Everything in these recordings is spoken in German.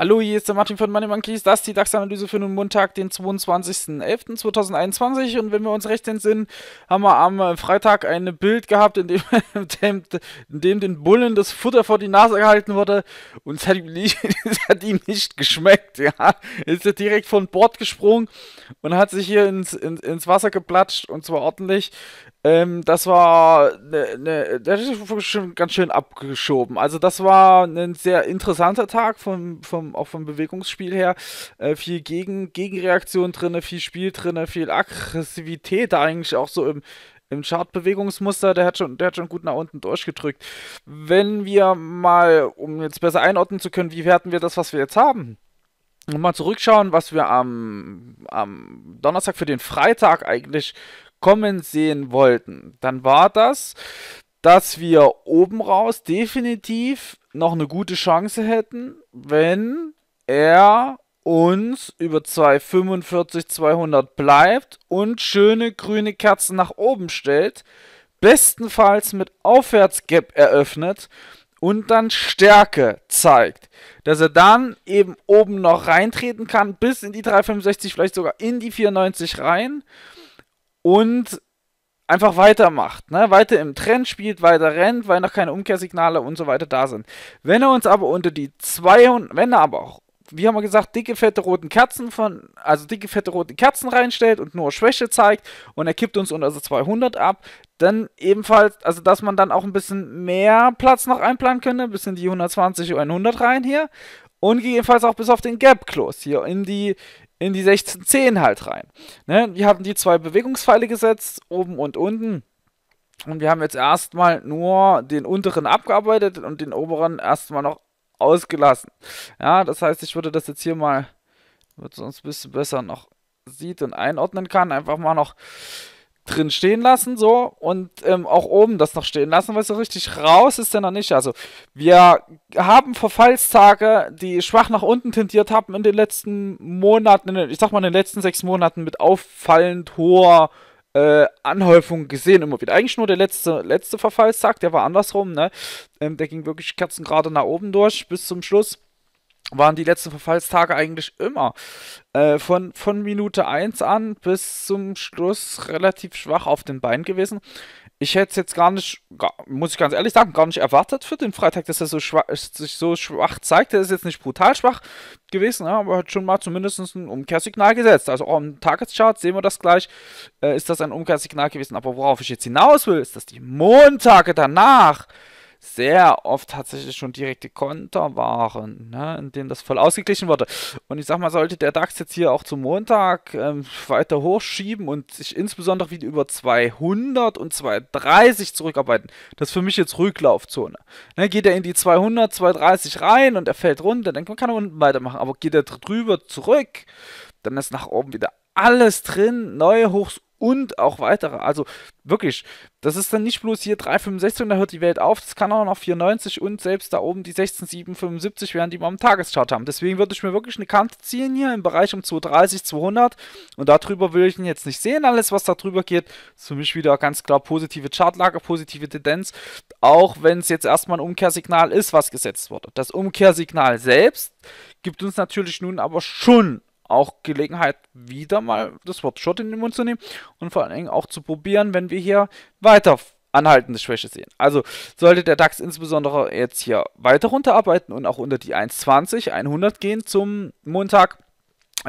Hallo, hier ist der Martin von Money Monkeys. Das ist die DAX-Analyse für den Montag, den 22.11.2021. Und wenn wir uns recht entsinnen, haben wir am äh, Freitag ein Bild gehabt, in dem, in dem den Bullen das Futter vor die Nase gehalten wurde. Und es hat, ihm nicht, hat ihm nicht geschmeckt. Ja. Ist er direkt von Bord gesprungen und hat sich hier ins, in, ins Wasser geplatscht und zwar ordentlich. Ähm, das war ne, ne, das ist schon ganz schön abgeschoben. Also das war ein sehr interessanter Tag vom, vom auch vom Bewegungsspiel her. Äh, viel Gegen, Gegenreaktion drin, viel Spiel drin, viel Aggressivität eigentlich auch so im, im Chartbewegungsmuster, der hat schon, der hat schon gut nach unten durchgedrückt. Wenn wir mal, um jetzt besser einordnen zu können, wie werten wir das, was wir jetzt haben? Nochmal zurückschauen, was wir am, am Donnerstag für den Freitag eigentlich kommen sehen wollten, dann war das, dass wir oben raus definitiv noch eine gute Chance hätten, wenn er uns über 245, 200 bleibt und schöne grüne Kerzen nach oben stellt, bestenfalls mit Aufwärtsgap eröffnet und dann Stärke zeigt, dass er dann eben oben noch reintreten kann, bis in die 365, vielleicht sogar in die 94 rein und einfach weitermacht, ne? weiter im Trend spielt, weiter rennt, weil noch keine Umkehrsignale und so weiter da sind. Wenn er uns aber unter die 200, wenn er aber auch, wie haben wir gesagt, dicke, fette, roten Kerzen von, also dicke, fette, roten Kerzen reinstellt und nur Schwäche zeigt und er kippt uns unter so 200 ab, dann ebenfalls, also dass man dann auch ein bisschen mehr Platz noch einplanen könnte, bis in die 120, 100 rein hier und gegebenenfalls auch bis auf den Gap Close hier in die in die 1610 halt rein. Ne? Wir haben die zwei Bewegungspfeile gesetzt, oben und unten. Und wir haben jetzt erstmal nur den unteren abgearbeitet und den oberen erstmal noch ausgelassen. Ja, das heißt, ich würde das jetzt hier mal, damit es uns ein bisschen besser noch sieht und einordnen kann, einfach mal noch drin stehen lassen, so und ähm, auch oben das noch stehen lassen, weil so richtig raus ist er noch nicht. Also, wir haben Verfallstage, die schwach nach unten tendiert haben in den letzten Monaten, den, ich sag mal in den letzten sechs Monaten mit auffallend hoher äh, Anhäufung gesehen immer wieder. Eigentlich nur der letzte, letzte Verfallstag, der war andersrum, ne? Ähm, der ging wirklich kerzengerade nach oben durch bis zum Schluss waren die letzten Verfallstage eigentlich immer. Äh, von, von Minute 1 an bis zum Schluss relativ schwach auf den Beinen gewesen. Ich hätte es jetzt gar nicht, gar, muss ich ganz ehrlich sagen, gar nicht erwartet für den Freitag, dass er so schwach, sich so schwach zeigt. Er ist jetzt nicht brutal schwach gewesen, ja, aber hat schon mal zumindest ein Umkehrsignal gesetzt. Also auch im Tageschart sehen wir das gleich, äh, ist das ein Umkehrsignal gewesen. Aber worauf ich jetzt hinaus will, ist, dass die Montage danach sehr oft tatsächlich schon direkte Konter waren, ne, in denen das voll ausgeglichen wurde. Und ich sag mal, sollte der DAX jetzt hier auch zum Montag ähm, weiter hochschieben und sich insbesondere wieder über 200 und 230 zurückarbeiten, das ist für mich jetzt Rücklaufzone. Ne, geht er in die 200, 230 rein und er fällt runter, dann kann er unten weitermachen. Aber geht er drüber zurück, dann ist nach oben wieder alles drin, neue Hochs und auch weitere. Also wirklich, das ist dann nicht bloß hier 365 da hört die Welt auf. Das kann auch noch 490 und selbst da oben die 16775 werden, die wir am Tageschart haben. Deswegen würde ich mir wirklich eine Kante ziehen hier im Bereich um 230, 200 und darüber will ich ihn jetzt nicht sehen. Alles, was darüber geht, ist für mich wieder ganz klar positive Chartlage, positive Tendenz. Auch wenn es jetzt erstmal ein Umkehrsignal ist, was gesetzt wurde. Das Umkehrsignal selbst gibt uns natürlich nun aber schon auch Gelegenheit, wieder mal das Wort Shot in den Mund zu nehmen und vor allen Dingen auch zu probieren, wenn wir hier weiter anhaltende Schwäche sehen. Also sollte der DAX insbesondere jetzt hier weiter runterarbeiten und auch unter die 1,20, 100 gehen zum Montag,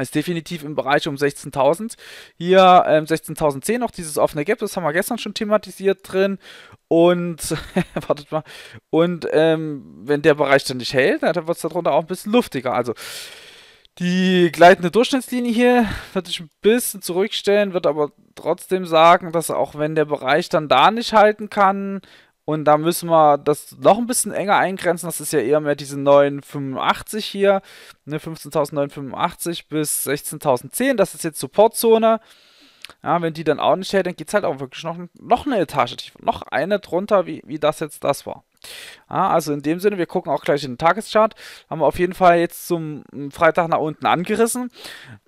ist definitiv im Bereich um 16.000. Hier ähm, 16.010 noch dieses offene Gap, das haben wir gestern schon thematisiert drin. Und, wartet mal, und ähm, wenn der Bereich dann nicht hält, dann wird es darunter auch ein bisschen luftiger. Also die gleitende Durchschnittslinie hier wird sich ein bisschen zurückstellen, wird aber trotzdem sagen, dass auch wenn der Bereich dann da nicht halten kann und da müssen wir das noch ein bisschen enger eingrenzen, das ist ja eher mehr diese 985 hier, ne, 15.985 bis 16.010, das ist jetzt Supportzone. Ja, wenn die dann auch nicht hält, dann geht es halt auch wirklich noch, noch eine Etage tiefer, noch eine drunter, wie, wie das jetzt das war. Ah, also in dem Sinne, wir gucken auch gleich in den Tageschart. Haben wir auf jeden Fall jetzt zum hm, Freitag nach unten angerissen.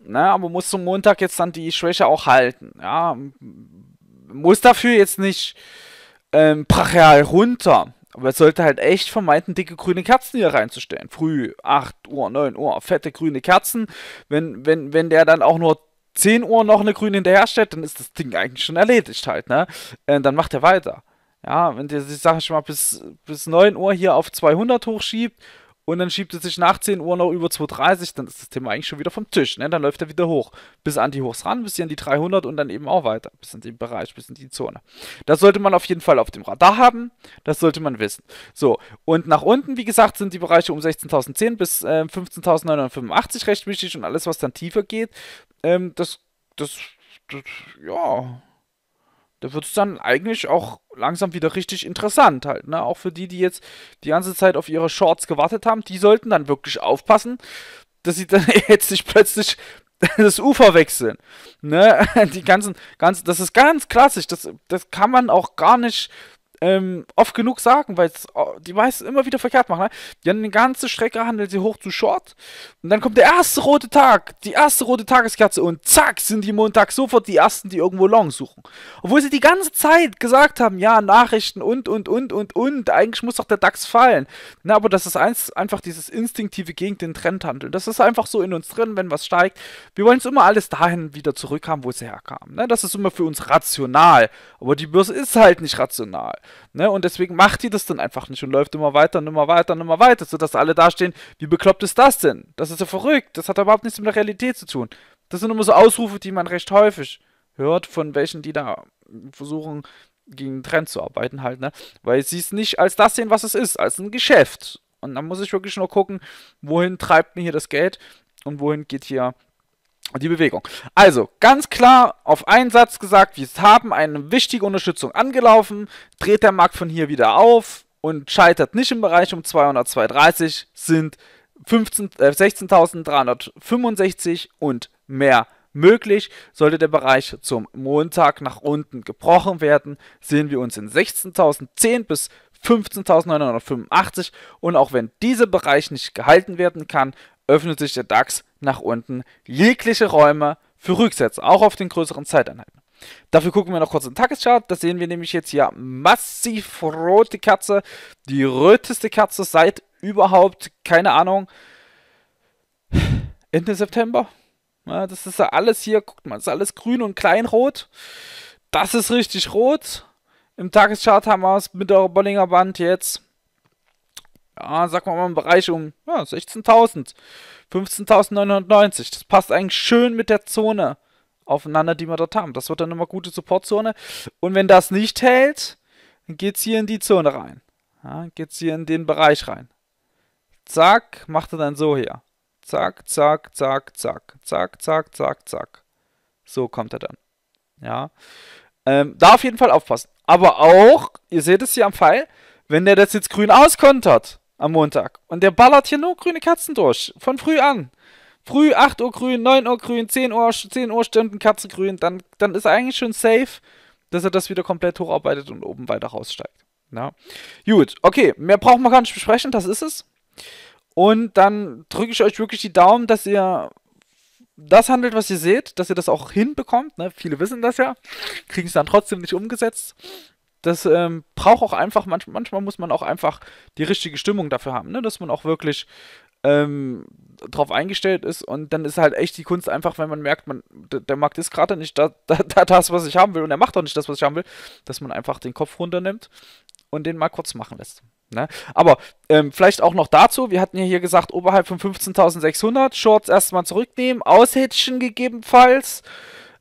Na, aber muss zum Montag jetzt dann die Schwäche auch halten. Ja, hm, muss dafür jetzt nicht ähm, brachial runter. Aber es sollte halt echt vermeiden, dicke grüne Kerzen hier reinzustellen. Früh, 8 Uhr, 9 Uhr, fette grüne Kerzen. Wenn, wenn, wenn der dann auch nur 10 Uhr noch eine grüne hinterherstellt, dann ist das Ding eigentlich schon erledigt halt, ne? Und äh, dann macht er weiter. Ja, wenn der sich, sag ich mal bis, bis 9 Uhr hier auf 200 hochschiebt und dann schiebt er sich nach 10 Uhr noch über 230, dann ist das Thema eigentlich schon wieder vom Tisch. Ne? Dann läuft er wieder hoch. Bis an die Hochs ran, bis hier an die 300 und dann eben auch weiter. Bis in den Bereich, bis in die Zone. Das sollte man auf jeden Fall auf dem Radar haben. Das sollte man wissen. So, und nach unten, wie gesagt, sind die Bereiche um 16.010 bis äh, 15.985 recht wichtig und alles, was dann tiefer geht, ähm, das, das, das, ja da wird es dann eigentlich auch langsam wieder richtig interessant halt, ne? Auch für die, die jetzt die ganze Zeit auf ihre Shorts gewartet haben, die sollten dann wirklich aufpassen, dass sie dann jetzt nicht plötzlich das Ufer wechseln. Ne? Die ganzen, ganz, das ist ganz klassisch. Das, das kann man auch gar nicht ähm, oft genug sagen, weil äh, die meisten immer wieder verkehrt machen. Ne? Die haben eine ganze Strecke handelt sie hoch zu Short und dann kommt der erste rote Tag, die erste rote Tageskerze und zack, sind die Montag sofort die ersten, die irgendwo Long suchen. Obwohl sie die ganze Zeit gesagt haben, ja, Nachrichten und, und, und, und, und, eigentlich muss doch der DAX fallen. Na, aber das ist eins, einfach dieses instinktive gegen den Trend handeln. Das ist einfach so in uns drin, wenn was steigt. Wir wollen es immer alles dahin wieder zurückhaben, wo es herkam. Ne? Das ist immer für uns rational. Aber die Börse ist halt nicht rational. Ne? Und deswegen macht die das dann einfach nicht und läuft immer weiter und immer weiter und immer weiter, sodass alle dastehen, wie bekloppt ist das denn? Das ist ja verrückt, das hat überhaupt nichts mit der Realität zu tun. Das sind immer so Ausrufe, die man recht häufig hört, von welchen, die da versuchen, gegen den Trend zu arbeiten halt, ne? Weil sie es nicht als das sehen, was es ist, als ein Geschäft. Und dann muss ich wirklich nur gucken, wohin treibt mir hier das Geld und wohin geht hier die Bewegung. Also, ganz klar auf einen Satz gesagt, wir haben eine wichtige Unterstützung angelaufen, dreht der Markt von hier wieder auf und scheitert nicht im Bereich um 200, 230, sind äh, 16.365 und mehr möglich. Sollte der Bereich zum Montag nach unten gebrochen werden, sehen wir uns in 16.010 bis 15.985 und auch wenn dieser Bereich nicht gehalten werden kann, öffnet sich der DAX nach unten jegliche Räume für Rücksätze, auch auf den größeren Zeiteinheiten. Dafür gucken wir noch kurz den Tageschart. Da sehen wir nämlich jetzt hier massiv rote Katze. Die röteste Katze seit überhaupt, keine Ahnung, Ende September. Ja, das ist ja alles hier, guckt mal, das ist alles grün und kleinrot. Das ist richtig rot. Im Tageschart haben wir es mit der Bollinger Band jetzt ja, sag wir mal im Bereich um ja, 16.000, 15.990. Das passt eigentlich schön mit der Zone aufeinander, die wir dort haben. Das wird dann immer gute Supportzone. Und wenn das nicht hält, dann geht es hier in die Zone rein. Ja, geht es hier in den Bereich rein. Zack, macht er dann so hier. Zack, zack, zack, zack, zack, zack, zack, zack. So kommt er dann. Ja. Ähm, da auf jeden Fall aufpassen. Aber auch, ihr seht es hier am Pfeil, wenn der das jetzt grün auskontert, am Montag. Und der ballert hier nur grüne Katzen durch. Von früh an. Früh 8 Uhr grün, 9 Uhr grün, 10 Uhr, 10 Uhr Stunden Katze grün. Dann, dann ist er eigentlich schon safe, dass er das wieder komplett hocharbeitet und oben weiter raussteigt. Na? Gut, okay. Mehr brauchen wir gar nicht besprechen. Das ist es. Und dann drücke ich euch wirklich die Daumen, dass ihr das handelt, was ihr seht, dass ihr das auch hinbekommt. Ne? Viele wissen das ja, kriegen es dann trotzdem nicht umgesetzt das ähm, braucht auch einfach, manch, manchmal muss man auch einfach die richtige Stimmung dafür haben, ne? dass man auch wirklich ähm, drauf eingestellt ist und dann ist halt echt die Kunst einfach, wenn man merkt, man, der Markt ist gerade nicht da, da, das, was ich haben will und er macht auch nicht das, was ich haben will, dass man einfach den Kopf runternimmt und den mal kurz machen lässt. Ne? Aber ähm, vielleicht auch noch dazu, wir hatten ja hier gesagt, oberhalb von 15.600, Shorts erstmal zurücknehmen, aushitchen gegebenenfalls.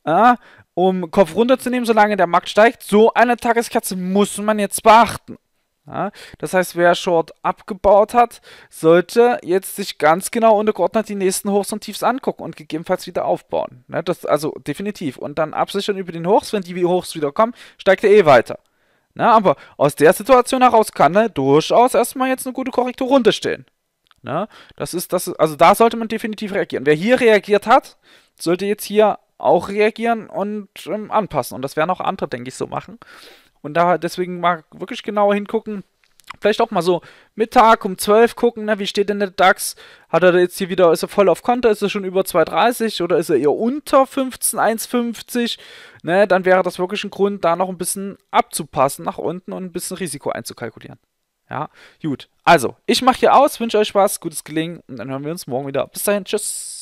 Ja, um Kopf runterzunehmen, solange der Markt steigt. So eine Tageskasse muss man jetzt beachten. Ja, das heißt, wer Short abgebaut hat, sollte jetzt sich ganz genau untergeordnet die nächsten Hochs und Tiefs angucken und gegebenenfalls wieder aufbauen. Ja, ne, das, also definitiv. Und dann absichern über den Hochs. Wenn die Hochs wieder kommen, steigt er eh weiter. Na, ne, aber aus der Situation heraus kann er durchaus erstmal jetzt eine gute Korrektur runterstellen. Na, ne, das ist, das, also da sollte man definitiv reagieren. Wer hier reagiert hat, sollte jetzt hier auch reagieren und ähm, anpassen. Und das werden auch andere, denke ich, so machen. Und da deswegen mal wirklich genauer hingucken. Vielleicht auch mal so Mittag um 12 gucken, ne, wie steht denn der DAX? Hat er jetzt hier wieder, ist er voll auf Konter, ist er schon über 2,30 oder ist er eher unter 15,150? Ne, dann wäre das wirklich ein Grund, da noch ein bisschen abzupassen nach unten und ein bisschen Risiko einzukalkulieren. Ja, gut. Also, ich mache hier aus, wünsche euch Spaß, gutes Gelingen und dann hören wir uns morgen wieder. Bis dahin, tschüss.